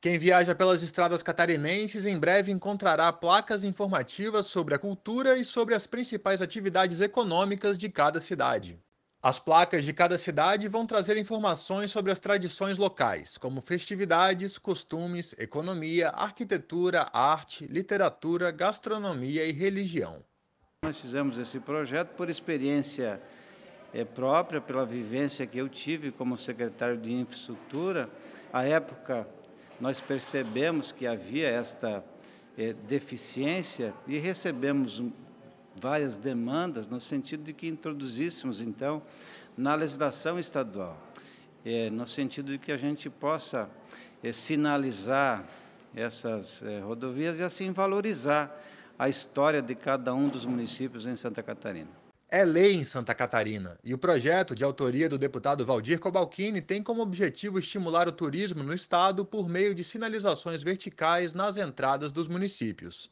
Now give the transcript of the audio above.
Quem viaja pelas estradas catarinenses em breve encontrará placas informativas sobre a cultura e sobre as principais atividades econômicas de cada cidade. As placas de cada cidade vão trazer informações sobre as tradições locais, como festividades, costumes, economia, arquitetura, arte, literatura, gastronomia e religião. Nós fizemos esse projeto por experiência é, própria, pela vivência que eu tive como secretário de infraestrutura, à época nós percebemos que havia esta é, deficiência e recebemos várias demandas no sentido de que introduzíssemos, então, na legislação estadual, é, no sentido de que a gente possa é, sinalizar essas rodovias e, assim, valorizar a história de cada um dos municípios em Santa Catarina é lei em Santa Catarina e o projeto, de autoria do deputado Valdir Cobalcini, tem como objetivo estimular o turismo no estado por meio de sinalizações verticais nas entradas dos municípios.